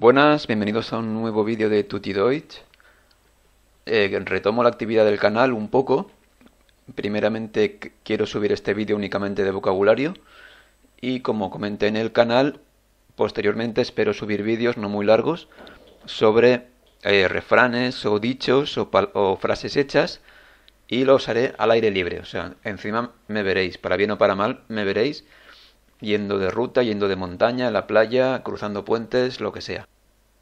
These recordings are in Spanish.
Buenas, bienvenidos a un nuevo vídeo de Tutti eh, retomo la actividad del canal un poco. Primeramente quiero subir este vídeo únicamente de vocabulario y como comenté en el canal, posteriormente espero subir vídeos no muy largos sobre eh, refranes o dichos o, o frases hechas y los haré al aire libre. O sea, encima me veréis, para bien o para mal, me veréis yendo de ruta, yendo de montaña, en la playa, cruzando puentes, lo que sea.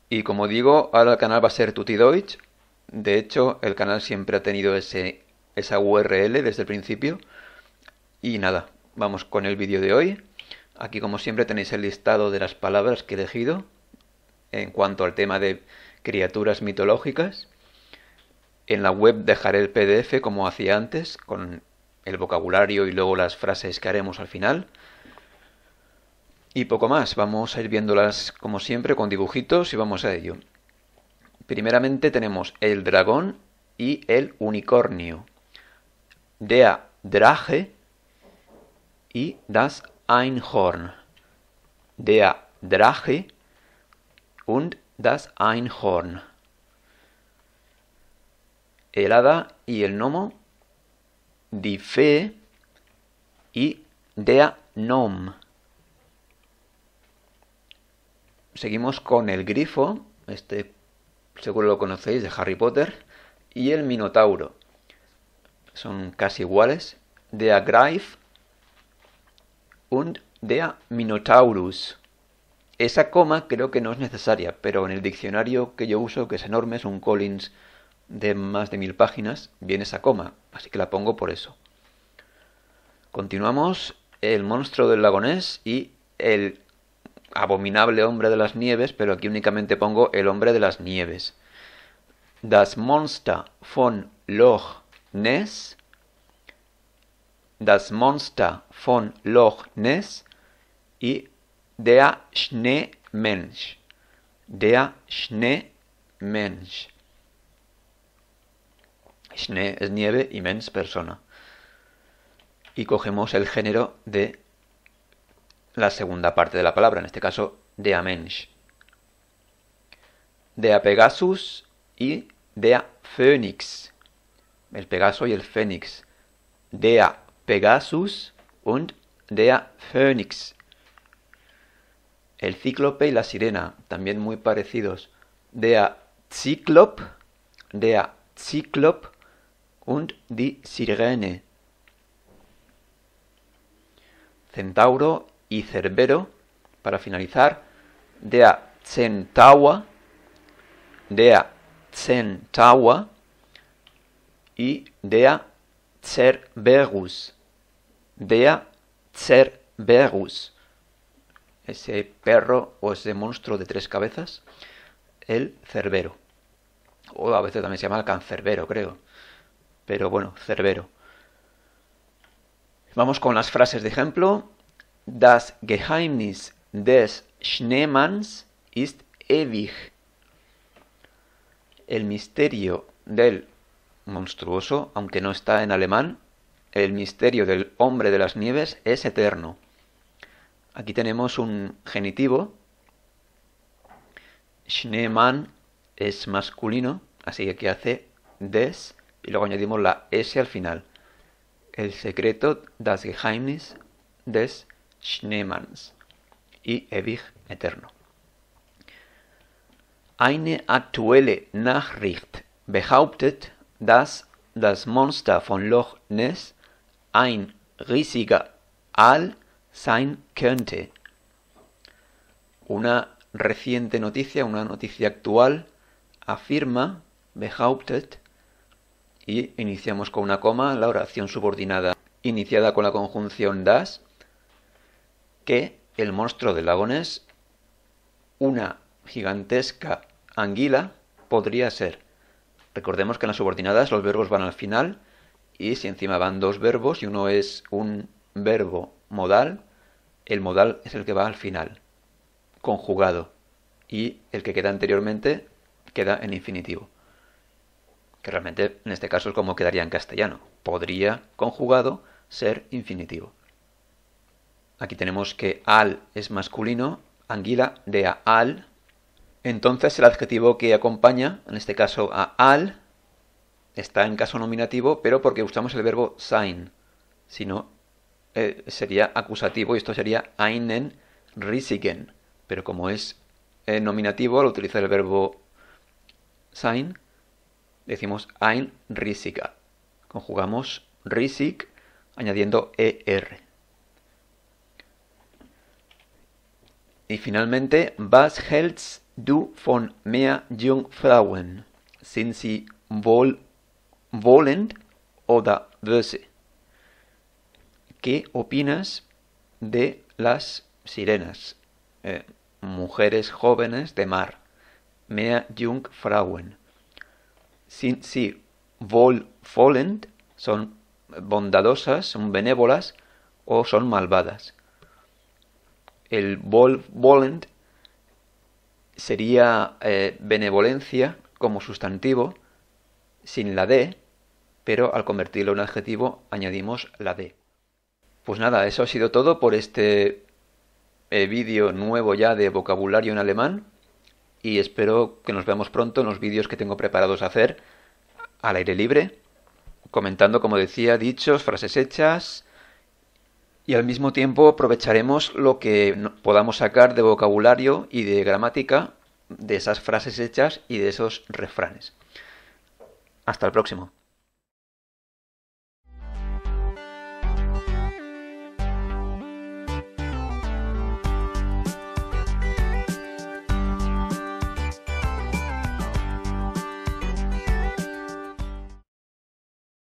Y como digo, ahora el canal va a ser Tutti De hecho, el canal siempre ha tenido ese, esa URL desde el principio. Y nada, vamos con el vídeo de hoy. Aquí como siempre tenéis el listado de las palabras que he elegido en cuanto al tema de criaturas mitológicas. En la web dejaré el PDF como hacía antes, con el vocabulario y luego las frases que haremos al final. Y poco más, vamos a ir viéndolas como siempre con dibujitos y vamos a ello. Primeramente tenemos el dragón y el unicornio. Dea Drage y das Einhorn. Dea Drache und das Einhorn. El hada y el gnomo. Die Fee y der Nom. Seguimos con el grifo, este seguro lo conocéis de Harry Potter, y el minotauro. Son casi iguales. Der Greif und der Minotaurus. Esa coma creo que no es necesaria, pero en el diccionario que yo uso, que es enorme, es un Collins de más de mil páginas, viene esa coma, así que la pongo por eso. Continuamos el monstruo del lagonés y el abominable hombre de las nieves, pero aquí únicamente pongo el hombre de las nieves. Das Monster von Loch Ness. Das Monster von Loch Ness y Der Schneemensch. Der Mensch. Schnee es nieve y mens persona. Y cogemos el género de la segunda parte de la palabra, en este caso de De a Pegasus y de a Phoenix. El Pegaso y el Fénix. De a Pegasus und a Phoenix. El cíclope y la sirena, también muy parecidos. dea de dea Cyclop und die Sirene. Centauro y Cerbero, para finalizar, Dea de Dea Centaua y Dea Cerberus, Dea Cerberus, ese perro o ese monstruo de tres cabezas, el Cerbero. O a veces también se llama el cancerbero, creo. Pero bueno, Cerbero. Vamos con las frases de ejemplo. Das Geheimnis des Schneemanns ist ewig. El misterio del monstruoso, aunque no está en alemán, el misterio del hombre de las nieves es eterno. Aquí tenemos un genitivo. Schneemann es masculino, así que aquí hace des y luego añadimos la s al final. El secreto, das Geheimnis, des Schneemanns y Ewig Eterno. Eine aktuelle Nachricht behauptet, dass das Monster von Loch Ness ein riesiger Aal sein könnte. Una reciente noticia, una noticia actual, afirma, behauptet, y iniciamos con una coma la oración subordinada iniciada con la conjunción das, que el monstruo de Lagones, una gigantesca anguila, podría ser. Recordemos que en las subordinadas los verbos van al final y si encima van dos verbos y uno es un verbo modal, el modal es el que va al final, conjugado, y el que queda anteriormente queda en infinitivo. Que realmente en este caso es como quedaría en castellano. Podría, conjugado, ser infinitivo. Aquí tenemos que al es masculino, anguila de a al. Entonces el adjetivo que acompaña, en este caso a al, está en caso nominativo, pero porque usamos el verbo sein. Si no, eh, sería acusativo y esto sería einen risigen. Pero como es eh, nominativo, al utilizar el verbo sein, decimos ein Risika. Conjugamos risig añadiendo er. Y finalmente, Was hältst du von mehr Jungfrauen? Sind sie wohl, o oder böse? ¿Qué opinas de las sirenas? Eh, mujeres jóvenes de mar. mea Jungfrauen. Sind sie wohlwollend? ¿Son bondadosas, son benévolas o son malvadas? El vol sería eh, benevolencia como sustantivo sin la D, pero al convertirlo en adjetivo añadimos la D. Pues nada, eso ha sido todo por este eh, vídeo nuevo ya de vocabulario en alemán y espero que nos veamos pronto en los vídeos que tengo preparados a hacer al aire libre, comentando, como decía, dichos, frases hechas, y al mismo tiempo aprovecharemos lo que podamos sacar de vocabulario y de gramática de esas frases hechas y de esos refranes. Hasta el próximo.